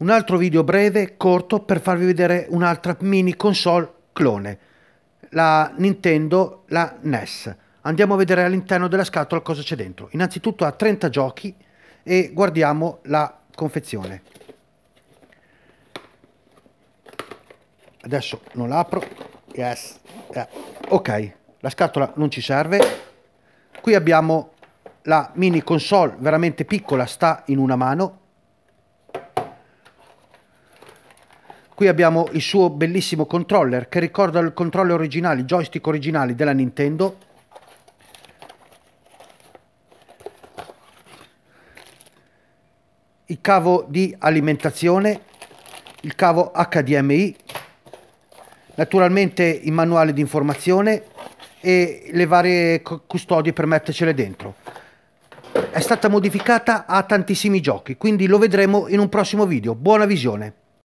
un altro video breve, corto, per farvi vedere un'altra mini console clone, la Nintendo, la NES. Andiamo a vedere all'interno della scatola cosa c'è dentro. Innanzitutto ha 30 giochi e guardiamo la confezione. Adesso non l'apro. Yes. Yeah. Ok, la scatola non ci serve. Qui abbiamo la mini console veramente piccola, sta in una mano, Qui abbiamo il suo bellissimo controller che ricorda il controller originale, il joystick originale della Nintendo. Il cavo di alimentazione, il cavo HDMI, naturalmente il manuale di informazione e le varie custodie per mettercele dentro. È stata modificata a tantissimi giochi, quindi lo vedremo in un prossimo video. Buona visione!